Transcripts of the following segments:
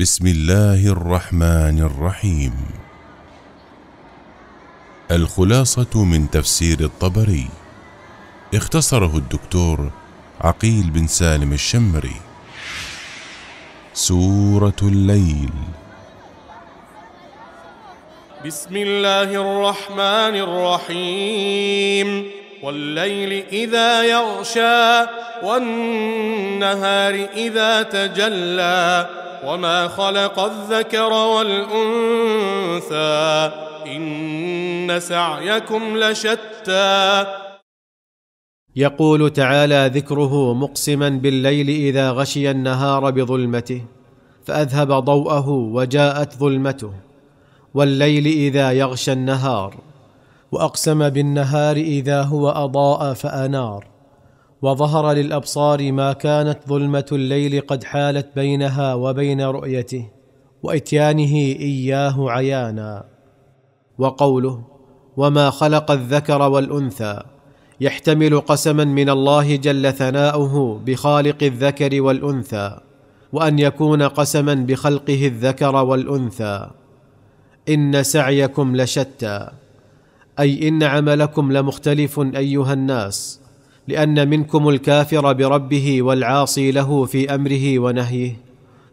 بسم الله الرحمن الرحيم الخلاصة من تفسير الطبري اختصره الدكتور عقيل بن سالم الشمري سورة الليل بسم الله الرحمن الرحيم والليل إذا يغشى والنهار إذا تجلى وما خلق الذكر والأنثى إن سعيكم لشتى يقول تعالى ذكره مقسما بالليل إذا غشي النهار بظلمته فأذهب ضوءه وجاءت ظلمته والليل إذا يغشى النهار وأقسم بالنهار إذا هو أضاء فأنار وظهر للابصار ما كانت ظلمه الليل قد حالت بينها وبين رؤيته واتيانه اياه عيانا وقوله وما خلق الذكر والانثى يحتمل قسما من الله جل ثناؤه بخالق الذكر والانثى وان يكون قسما بخلقه الذكر والانثى ان سعيكم لشتى اي ان عملكم لمختلف ايها الناس لان منكم الكافر بربه والعاصي له في امره ونهيه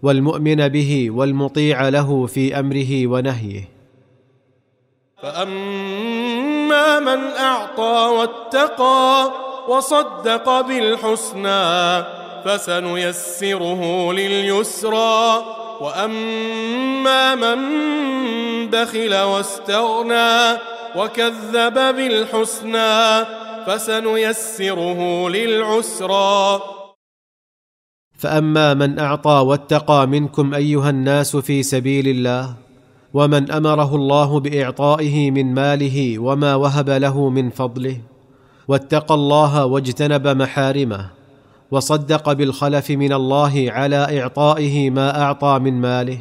والمؤمن به والمطيع له في امره ونهيه فاما من اعطى واتقى وصدق بالحسنى فسنيسره لليسرى واما من بخل واستغنى وكذب بالحسنى فسنيسره للعسرى فاما من اعطى واتقى منكم ايها الناس في سبيل الله ومن امره الله باعطائه من ماله وما وهب له من فضله واتقى الله واجتنب محارمه وصدق بالخلف من الله على اعطائه ما اعطى من ماله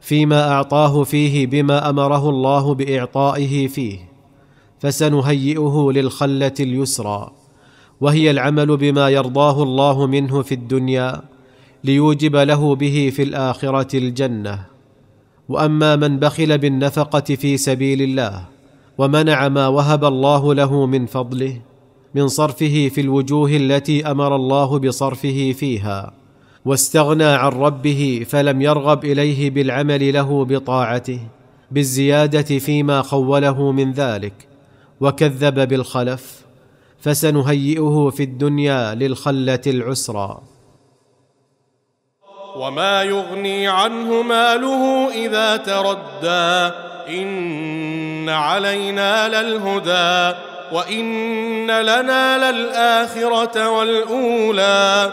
فيما اعطاه فيه بما امره الله باعطائه فيه فسنهيئه للخله اليسرى وهي العمل بما يرضاه الله منه في الدنيا ليوجب له به في الاخره الجنه واما من بخل بالنفقه في سبيل الله ومنع ما وهب الله له من فضله من صرفه في الوجوه التي امر الله بصرفه فيها واستغنى عن ربه فلم يرغب اليه بالعمل له بطاعته بالزياده فيما خوله من ذلك وكذب بالخلف فسنهيئه في الدنيا للخله العسرى وما يغني عنه ماله اذا تردى ان علينا للهدى وان لنا للاخره والاولى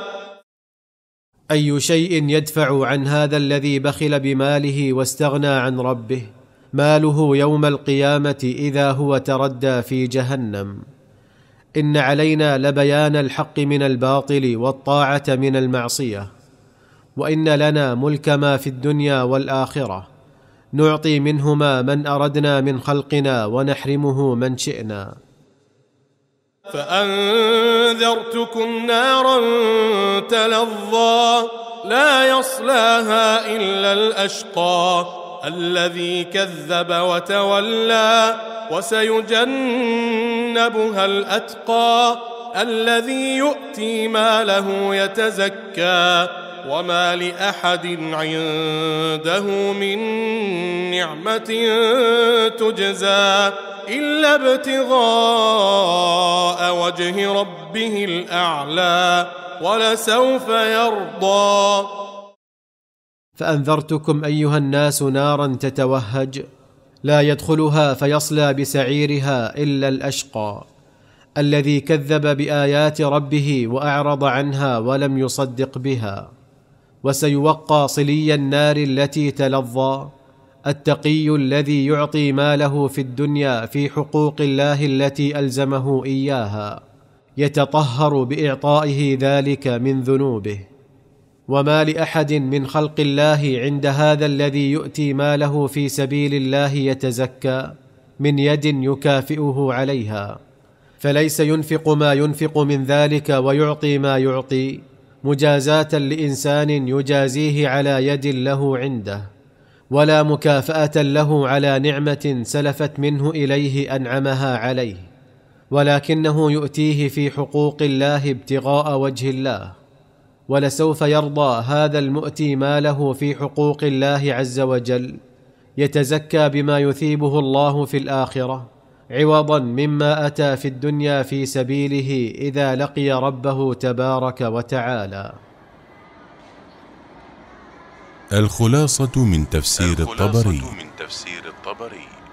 اي شيء يدفع عن هذا الذي بخل بماله واستغنى عن ربه ماله يوم القيامه اذا هو تردى في جهنم ان علينا لبيان الحق من الباطل والطاعه من المعصيه وان لنا ملك ما في الدنيا والاخره نعطي منهما من اردنا من خلقنا ونحرمه من شئنا فانذرتكم نارا تلظى لا يصلاها الا الاشقى الذي كذب وتولى وسيجنبها الاتقى الذي يؤتي ماله يتزكى وما لاحد عنده من نعمه تجزى الا ابتغاء وجه ربه الاعلى ولسوف يرضى فانذرتكم ايها الناس نارا تتوهج لا يدخلها فيصلى بسعيرها الا الاشقى الذي كذب بايات ربه واعرض عنها ولم يصدق بها وسيوقى صلي النار التي تلظى التقي الذي يعطي ماله في الدنيا في حقوق الله التي الزمه اياها يتطهر باعطائه ذلك من ذنوبه وما لاحد من خلق الله عند هذا الذي يؤتي ماله في سبيل الله يتزكى من يد يكافئه عليها فليس ينفق ما ينفق من ذلك ويعطي ما يعطي مجازاه لانسان يجازيه على يد له عنده ولا مكافاه له على نعمه سلفت منه اليه انعمها عليه ولكنه يؤتيه في حقوق الله ابتغاء وجه الله ولسوف يرضى هذا المؤتي ماله في حقوق الله عز وجل يتزكى بما يثيبه الله في الاخره عوضا مما اتى في الدنيا في سبيله اذا لقي ربه تبارك وتعالى الخلاصه من تفسير الخلاصة من تفسير الطبري